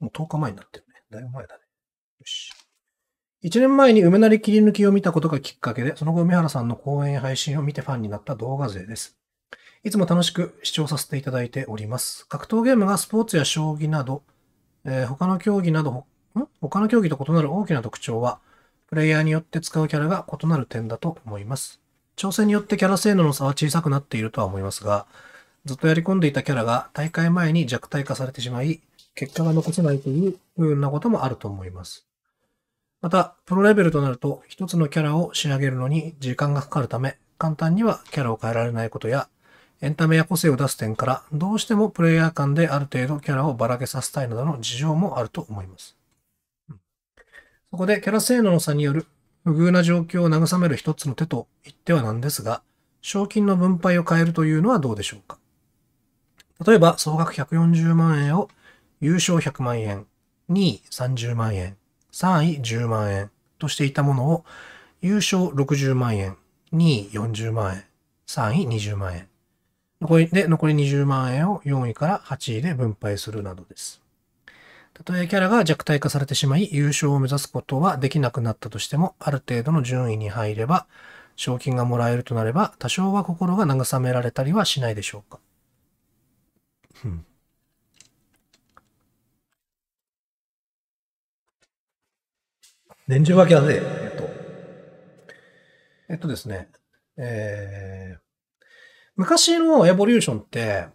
もう10日前になってるね。だいぶ前だね。よし。1年前に梅なり切り抜きを見たことがきっかけで、その後梅原さんの講演配信を見てファンになった動画勢です。いつも楽しく視聴させていただいております。格闘ゲームがスポーツや将棋など、えー、他の競技など、ん他の競技と異なる大きな特徴は、プレイヤーによって使うキャラが異なる点だと思います。挑戦によってキャラ性能の差は小さくなっているとは思いますが、ずっとやり込んでいたキャラが大会前に弱体化されてしまい、結果が残せないというふうなこともあると思います。また、プロレベルとなると、一つのキャラを仕上げるのに時間がかかるため、簡単にはキャラを変えられないことや、エンタメや個性を出す点から、どうしてもプレイヤー間である程度キャラをばらけさせたいなどの事情もあると思います。そこでキャラ性能の差による不遇な状況を慰める一つの手と言ってはなんですが、賞金の分配を変えるというのはどうでしょうか例えば、総額140万円を優勝100万円、2位30万円、3位10万円としていたものを、優勝60万円、2位40万円、3位20万円。残りで、残り20万円を4位から8位で分配するなどです。たとえキャラが弱体化されてしまい、優勝を目指すことはできなくなったとしても、ある程度の順位に入れば、賞金がもらえるとなれば、多少は心が慰められたりはしないでしょうか。年中分けだね、えっと、えっとですね、えー、昔のエボリューションって、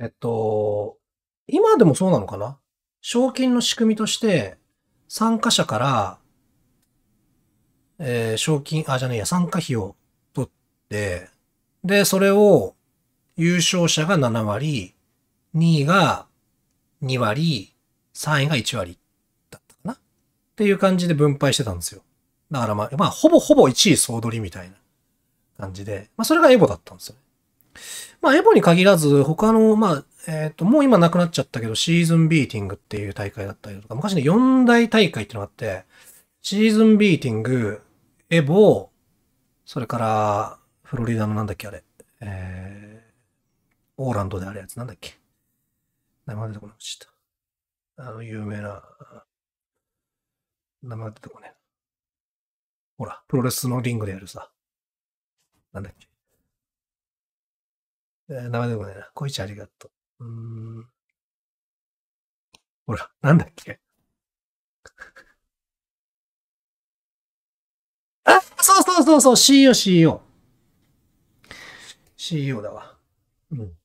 えっと、今でもそうなのかな賞金の仕組みとして、参加者から、えー、賞金、あ、じゃねえや、参加費を取って、で、それを優勝者が7割、2位が2割、3位が1割っていう感じで分配してたんですよ。だからまあ、まあ、ほぼほぼ1位総取りみたいな感じで、まあ、それがエボだったんですよね。まあ、エボに限らず、他の、まあ、えっ、ー、と、もう今なくなっちゃったけど、シーズンビーティングっていう大会だったりとか、昔ね、4大大会ってのがあって、シーズンビーティング、エボ、それから、フロリダのなんだっけ、あれ、えー、オーランドであるやつなんだっけ。名前出てこなかった。あの、有名な、名前出てこねえ。ほら、プロレスのリングでやるさ。なんだっけ。えー、名前出てこねえな。こいちありがとう。うん。ほら、なんだっけ。あ、そうそうそうそう、CEO、CEO。CEO だわ。うん。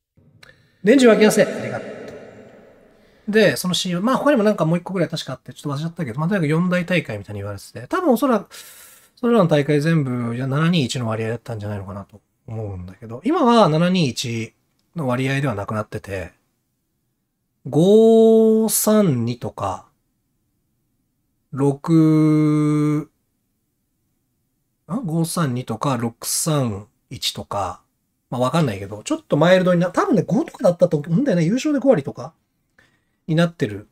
年中分け合わせ、ありがとう。で、その CU、まあ他にもなんかもう一個ぐらい確かあって、ちょっと忘れちゃったけど、まあとにかく四大大会みたいに言われてて、多分おそらく、それらの大会全部、じゃ721の割合だったんじゃないのかなと思うんだけど、今は721の割合ではなくなってて、532とか、6、532とか631とか、まあわかんないけど、ちょっとマイルドにな、多分ね5とかだったと思うんだよね、優勝で5割とか。になってる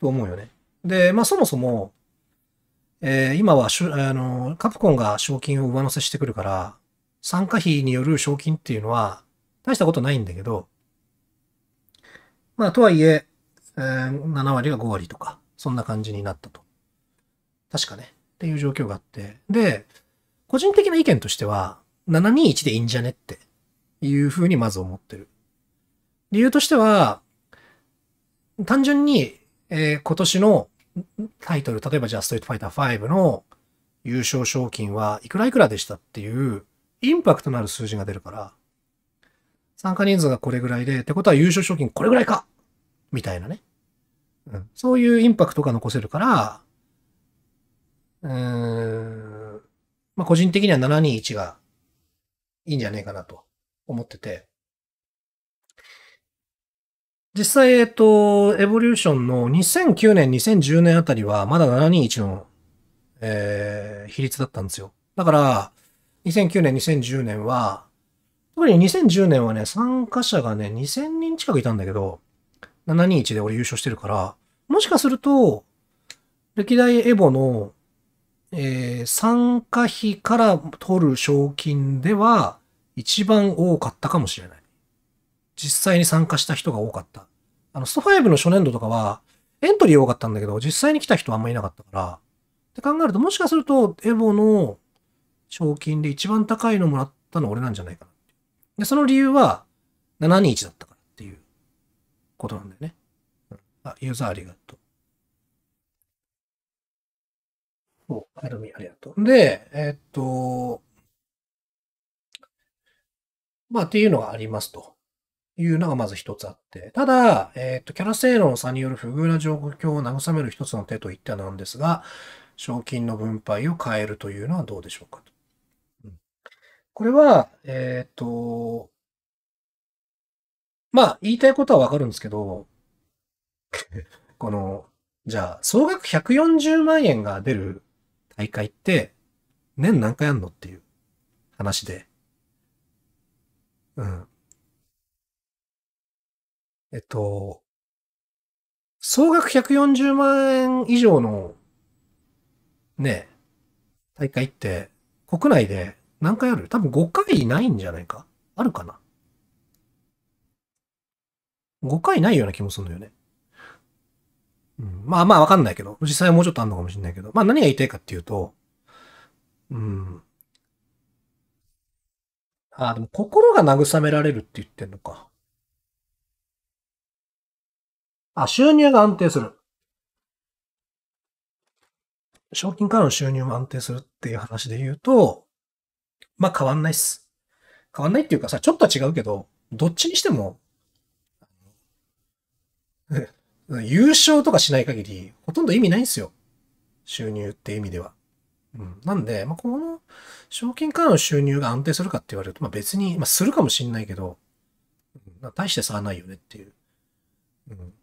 と思うよね。で、まあそもそも、えー、今はしゅあの、カプコンが賞金を上乗せしてくるから、参加費による賞金っていうのは大したことないんだけど、まあとはいえ、えー、7割が5割とか、そんな感じになったと。確かね。っていう状況があって。で、個人的な意見としては、721でいいんじゃねっていうふうにまず思ってる。理由としては、単純に、えー、今年のタイトル、例えばじゃあストリートファイター5の優勝賞金はいくらいくらでしたっていうインパクトのある数字が出るから、参加人数がこれぐらいで、ってことは優勝賞金これぐらいかみたいなね。うん、そういうインパクトが残せるから、うーん、まあ、個人的には721がいいんじゃねえかなと思ってて、実際、えっと、エボリューションの2009年、2010年あたりは、まだ721の、えー、比率だったんですよ。だから、2009年、2010年は、特に2010年はね、参加者がね、2000人近くいたんだけど、721で俺優勝してるから、もしかすると、歴代エボの、えー、参加費から取る賞金では、一番多かったかもしれない。実際に参加した人が多かった。あの、スト5の初年度とかは、エントリー多かったんだけど、実際に来た人はあんまりいなかったから、って考えると、もしかすると、エボの賞金で一番高いのもらったの俺なんじゃないかなで、その理由は、721だったからっていうことなんだよね。あ、ユーザーありがとう。お、アルミありがとう。で、えー、っと、まあっていうのがありますと。いうのがまず一つあって。ただ、えっ、ー、と、キャラ性能の差による不遇な状況を慰める一つの手といったなんですが、賞金の分配を変えるというのはどうでしょうかと。うん、これは、えっ、ー、と、まあ、言いたいことはわかるんですけど、この、じゃあ、総額140万円が出る大会って、年何回あんのっていう話で。うん。えっと、総額140万円以上の、ね、大会って、国内で何回ある多分5回ないんじゃないかあるかな ?5 回ないような気もするんだよね。うん、まあまあわかんないけど、実際はもうちょっとあるのかもしれないけど、まあ何が言いたいかっていうと、うん。あ、でも心が慰められるって言ってんのか。あ、収入が安定する。賞金からの収入も安定するっていう話で言うと、まあ変わんないっす。変わんないっていうかさ、ちょっとは違うけど、どっちにしても、優勝とかしない限り、ほとんど意味ないんすよ。収入って意味では。うん、なんで、まあ、この賞金からの収入が安定するかって言われると、まあ、別に、まあ、するかもしんないけど、大して差はないよねっていう。うん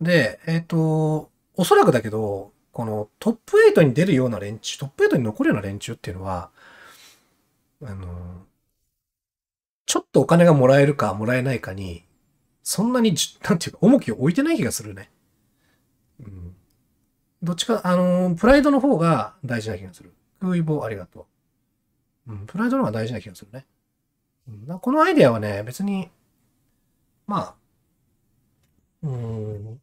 で、えっ、ー、と、おそらくだけど、このトップ8に出るような連中、トップ8に残るような連中っていうのは、あの、ちょっとお金がもらえるかもらえないかに、そんなに、なんていうか、重きを置いてない気がするね。うん。どっちか、あの、プライドの方が大事な気がする。空イボありがとう。うん、プライドの方が大事な気がするね。うん、このアイデアはね、別に、まあ、うん、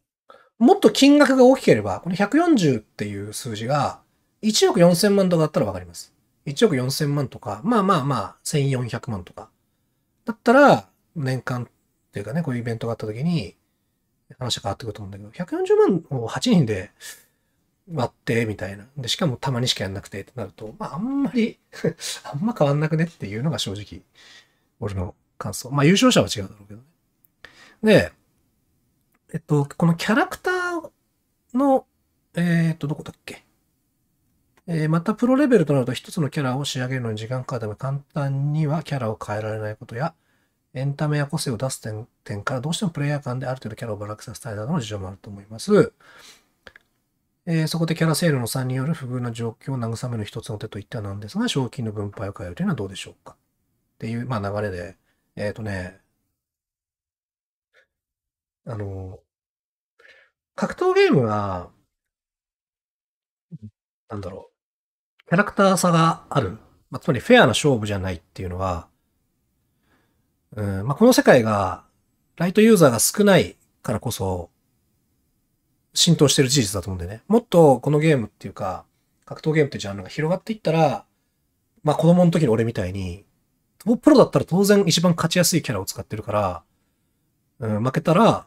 もっと金額が大きければ、この140っていう数字が、1億4000万とかだったらわかります。1億4000万とか、まあまあまあ、1400万とか。だったら、年間っていうかね、こういうイベントがあった時に、話が変わってくると思うんだけど、140万を8人で割って、みたいな。で、しかもたまにしかやんなくてってなると、まああんまり あんま変わんなくねっていうのが正直、俺の感想。まあ優勝者は違うだろうけどね。で、えっと、このキャラクターの、えー、っと、どこだっけえー、またプロレベルとなると一つのキャラを仕上げるのに時間かかるため簡単にはキャラを変えられないことやエンタメや個性を出す点点からどうしてもプレイヤー間である程度キャラをバラクさせたいなどの事情もあると思います。えー、そこでキャラセールの3による不遇な状況を慰める一つの手といったなんですが、賞金の分配を変えるというのはどうでしょうかっていう、まあ、流れで、えっ、ー、とね、あの、格闘ゲームは、なんだろう、キャラクター差がある。まあ、つまりフェアな勝負じゃないっていうのは、うんまあ、この世界が、ライトユーザーが少ないからこそ、浸透してる事実だと思うんでね。もっとこのゲームっていうか、格闘ゲームってジャンルが広がっていったら、まあ子供の時の俺みたいに、プロだったら当然一番勝ちやすいキャラを使ってるから、うん、負けたら、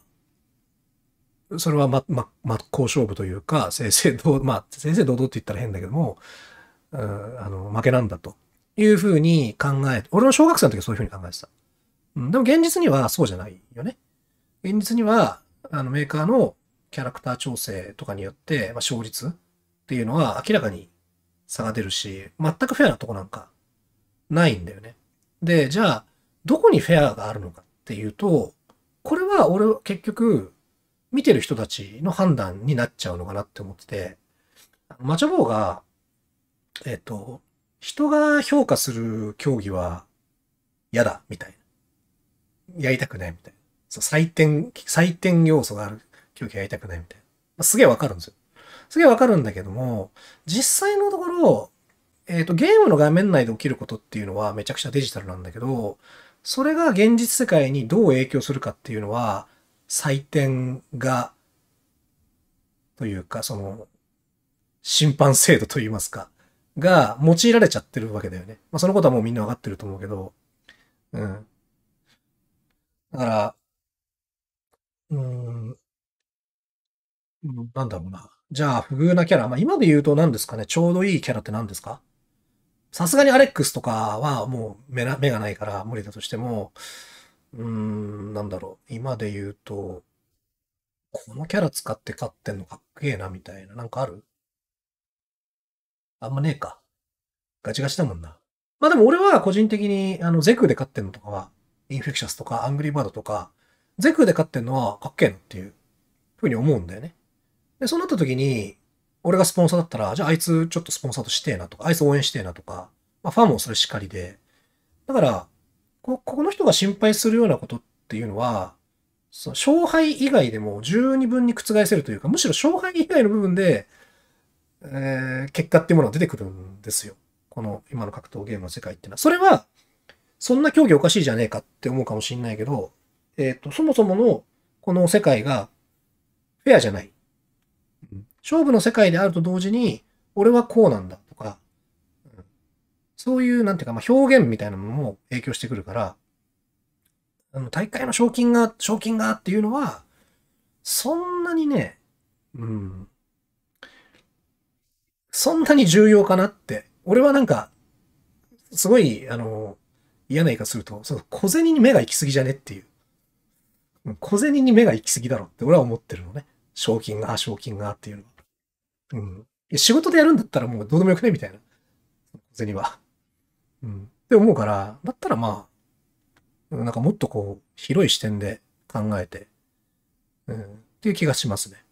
それはま、ま、真っ向勝負というか、正々堂々、まあ、正々堂々って言ったら変だけども、うん、あの、負けなんだというふうに考えて、俺の小学生の時はそういうふうに考えてた。うん、でも現実にはそうじゃないよね。現実には、あの、メーカーのキャラクター調整とかによって、まあ、勝率っていうのは明らかに差が出るし、全くフェアなとこなんかないんだよね。で、じゃあ、どこにフェアがあるのかっていうと、これは俺、結局、見てる人たちの判断になっちゃうのかなって思ってて、マチャボーが、えっ、ー、と、人が評価する競技は嫌だ、みたいな。やりたくないみたいな。そう、採点、採点要素がある競技やりたくないみたいな。まあ、すげえわかるんですよ。すげえわかるんだけども、実際のところ、えっ、ー、と、ゲームの画面内で起きることっていうのはめちゃくちゃデジタルなんだけど、それが現実世界にどう影響するかっていうのは、採点が、というか、その、審判制度といいますか、が用いられちゃってるわけだよね。まあ、そのことはもうみんなわかってると思うけど、うん。だから、うん、なんだろうな。じゃあ、不遇なキャラ。まあ、今で言うと何ですかね。ちょうどいいキャラって何ですかさすがにアレックスとかはもう目がないから無理だとしても、うーん、なんだろう。今で言うと、このキャラ使って勝ってんのかっけえな、みたいな。なんかあるあんまねえか。ガチガチだもんな。まあでも俺は個人的に、あの、ゼクで勝ってんのとかは、インフェクシャスとか、アングリーバードとか、ゼクで勝ってんのはかっけえなっていう、ふうに思うんだよね。で、そうなった時に、俺がスポンサーだったら、じゃああいつちょっとスポンサーとしてえなとか、あいつ応援してえなとか、まあファンもそれしかりで。だから、こ、この人が心配するようなことっていうのは、その勝敗以外でも十二分に覆せるというか、むしろ勝敗以外の部分で、えー、結果っていうものが出てくるんですよ。この今の格闘ゲームの世界っていうのは。それは、そんな競技おかしいじゃねえかって思うかもしんないけど、えっ、ー、と、そもそものこの世界がフェアじゃない。勝負の世界であると同時に、俺はこうなんだ。そういう、なんていうか、まあ、表現みたいなのも影響してくるから、あの、大会の賞金が、賞金がっていうのは、そんなにね、うん、そんなに重要かなって。俺はなんか、すごい、あの、嫌な言い方すると、その小銭に目が行き過ぎじゃねっていう。小銭に目が行き過ぎだろって俺は思ってるのね。賞金が、賞金がっていうのは。うん。仕事でやるんだったらもうどうでもよくねみたいな。小銭は。うん。って思うから、だったらまあ、なんかもっとこう、広い視点で考えて、うん、っていう気がしますね。